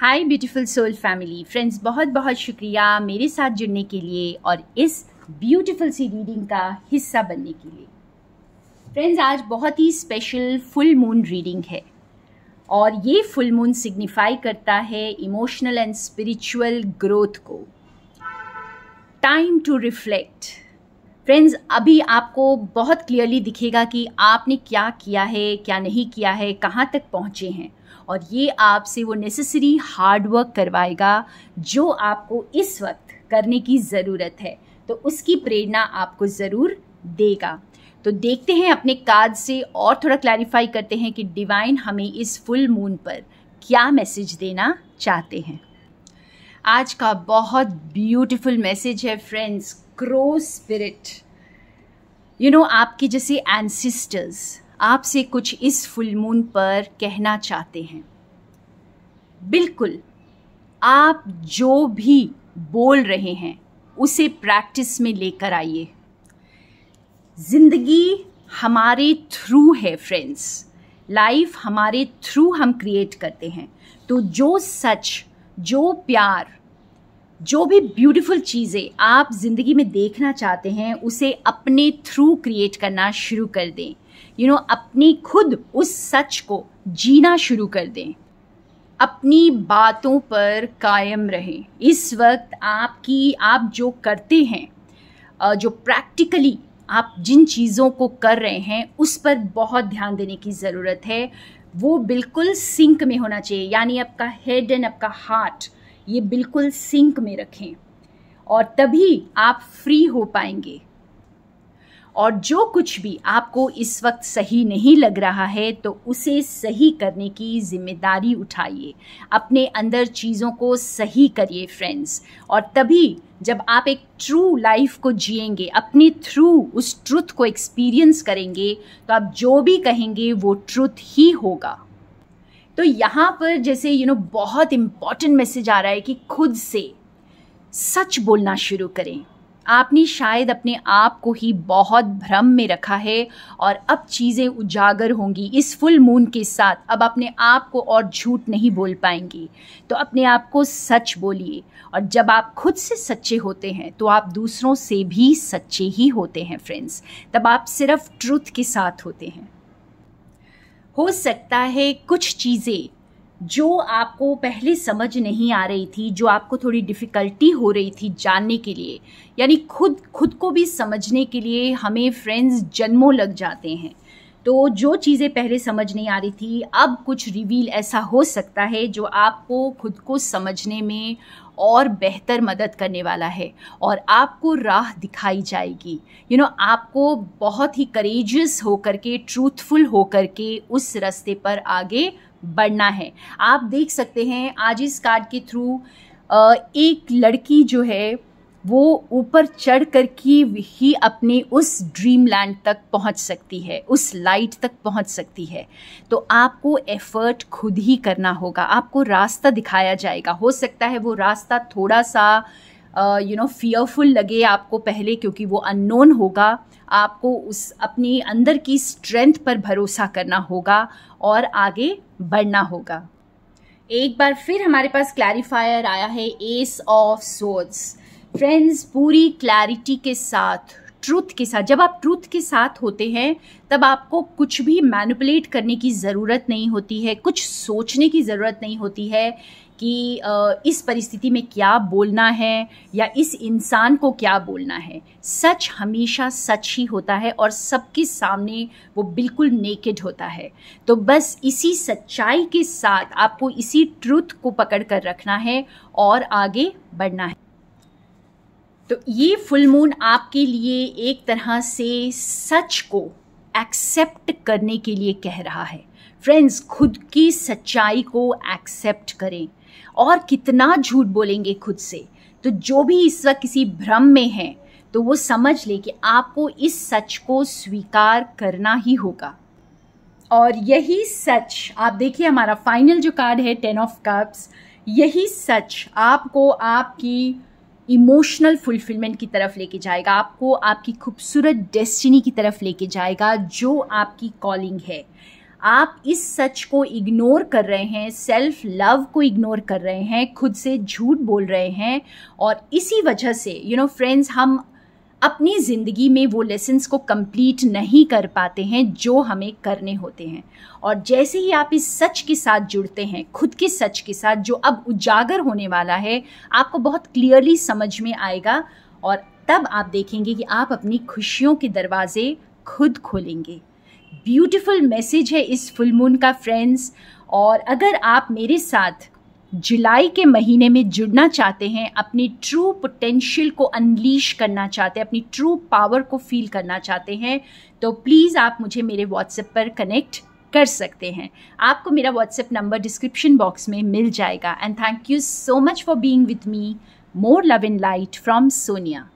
हाय beautiful soul family friends बहुत बहुत शुक्रिया मेरे साथ जुड़ने के लिए और इस ब्यूटीफुल सी रीडिंग का हिस्सा बनने के लिए फ्रेंड्स आज बहुत ही स्पेशल फुल मून रीडिंग है और ये फुल मून सिग्निफाई करता है इमोशनल एंड स्पिरिचुअल ग्रोथ को टाइम टू रिफ्लेक्ट फ्रेंड्स अभी आपको बहुत क्लियरली दिखेगा कि आपने क्या किया है क्या नहीं किया है कहाँ तक पहुँचे हैं और ये आपसे वो नेसेसरी हार्डवर्क करवाएगा जो आपको इस वक्त करने की ज़रूरत है तो उसकी प्रेरणा आपको ज़रूर देगा तो देखते हैं अपने कार्ड से और थोड़ा क्लैरिफाई करते हैं कि डिवाइन हमें इस फुल मून पर क्या मैसेज देना चाहते हैं आज का बहुत ब्यूटीफुल मैसेज है friends crow spirit you know आपके जैसे एंसिस्टर्स आपसे कुछ इस फुलमून पर कहना चाहते हैं बिल्कुल आप जो भी बोल रहे हैं उसे प्रैक्टिस में लेकर आइए ज़िंदगी हमारे थ्रू है फ्रेंड्स लाइफ हमारे थ्रू हम क्रिएट करते हैं तो जो सच जो प्यार जो भी ब्यूटीफुल चीज़ें आप ज़िंदगी में देखना चाहते हैं उसे अपने थ्रू क्रिएट करना शुरू कर दें यू नो अपनी खुद उस सच को जीना शुरू कर दें अपनी बातों पर कायम रहें इस वक्त आपकी आप जो करते हैं जो प्रैक्टिकली आप जिन चीज़ों को कर रहे हैं उस पर बहुत ध्यान देने की ज़रूरत है वो बिल्कुल सिंक में होना चाहिए यानी आपका हेड एंड आपका हार्ट ये बिल्कुल सिंक में रखें और तभी आप फ्री हो पाएंगे और जो कुछ भी आपको इस वक्त सही नहीं लग रहा है तो उसे सही करने की जिम्मेदारी उठाइए अपने अंदर चीज़ों को सही करिए फ्रेंड्स और तभी जब आप एक ट्रू लाइफ को जिएंगे अपने थ्रू उस ट्रुथ को एक्सपीरियंस करेंगे तो आप जो भी कहेंगे वो ट्रुथ ही होगा तो यहाँ पर जैसे यू you नो know, बहुत इम्पॉर्टेंट मैसेज आ रहा है कि खुद से सच बोलना शुरू करें आपने शायद अपने आप को ही बहुत भ्रम में रखा है और अब चीज़ें उजागर होंगी इस फुल मून के साथ अब अपने आप को और झूठ नहीं बोल पाएंगी तो अपने आप को सच बोलिए और जब आप खुद से सच्चे होते हैं तो आप दूसरों से भी सच्चे ही होते हैं फ्रेंड्स तब आप सिर्फ ट्रुथ के साथ होते हैं हो सकता है कुछ चीज़ें जो आपको पहले समझ नहीं आ रही थी जो आपको थोड़ी डिफ़िकल्टी हो रही थी जानने के लिए यानी खुद खुद को भी समझने के लिए हमें फ्रेंड्स जन्मों लग जाते हैं तो जो चीज़ें पहले समझ नहीं आ रही थी अब कुछ रिवील ऐसा हो सकता है जो आपको खुद को समझने में और बेहतर मदद करने वाला है और आपको राह दिखाई जाएगी यू you नो know, आपको बहुत ही करेजियस होकर के ट्रूथफुल होकर के उस रास्ते पर आगे बढ़ना है आप देख सकते हैं आज इस कार्ड के थ्रू एक लड़की जो है वो ऊपर चढ़ कर के ही अपने उस ड्रीम लैंड तक पहुंच सकती है उस लाइट तक पहुंच सकती है तो आपको एफर्ट खुद ही करना होगा आपको रास्ता दिखाया जाएगा हो सकता है वो रास्ता थोड़ा सा यू नो फियरफुल लगे आपको पहले क्योंकि वो अननोन होगा आपको उस अपने अंदर की स्ट्रेंथ पर भरोसा करना होगा और आगे बढ़ना होगा एक बार फिर हमारे पास क्लैरिफायर आया है एस ऑफ सोर्स फ्रेंड्स पूरी क्लैरिटी के साथ ट्रूथ के साथ जब आप ट्रूथ के साथ होते हैं तब आपको कुछ भी मैनिपुलेट करने की ज़रूरत नहीं होती है कुछ सोचने की ज़रूरत नहीं होती है कि इस परिस्थिति में क्या बोलना है या इस इंसान को क्या बोलना है सच हमेशा सच ही होता है और सबके सामने वो बिल्कुल नेकेड होता है तो बस इसी सच्चाई के साथ आपको इसी ट्रुथ को पकड़ कर रखना है और आगे बढ़ना है तो ये फुल मून आपके लिए एक तरह से सच को एक्सेप्ट करने के लिए कह रहा है फ्रेंड्स खुद की सच्चाई को एक्सेप्ट करें और कितना झूठ बोलेंगे खुद से तो जो भी इस वक्त किसी भ्रम में है तो वो समझ ले कि आपको इस सच को स्वीकार करना ही होगा और यही सच आप देखिए हमारा फाइनल जो कार्ड है टेन ऑफ कप्स यही सच आपको आपकी इमोशनल फुलफिलमेंट की तरफ लेके जाएगा आपको आपकी खूबसूरत डेस्टिनी की तरफ लेके जाएगा जो आपकी कॉलिंग है आप इस सच को इग्नोर कर रहे हैं सेल्फ लव को इग्नोर कर रहे हैं खुद से झूठ बोल रहे हैं और इसी वजह से यू नो फ्रेंड्स हम अपनी ज़िंदगी में वो लेसन्स को कंप्लीट नहीं कर पाते हैं जो हमें करने होते हैं और जैसे ही आप इस सच के साथ जुड़ते हैं खुद के सच के साथ जो अब उजागर होने वाला है आपको बहुत क्लियरली समझ में आएगा और तब आप देखेंगे कि आप अपनी खुशियों के दरवाजे खुद खोलेंगे ब्यूटीफुल मैसेज है इस फुल मून का फ्रेंड्स और अगर आप मेरे साथ जुलाई के महीने में जुड़ना चाहते हैं अपनी ट्रू पोटेंशियल को अनलीश करना चाहते हैं अपनी ट्रू पावर को फील करना चाहते हैं तो प्लीज़ आप मुझे मेरे व्हाट्सएप पर कनेक्ट कर सकते हैं आपको मेरा व्हाट्सएप नंबर डिस्क्रिप्शन बॉक्स में मिल जाएगा and thank you so much for being with me more love in light from Sonia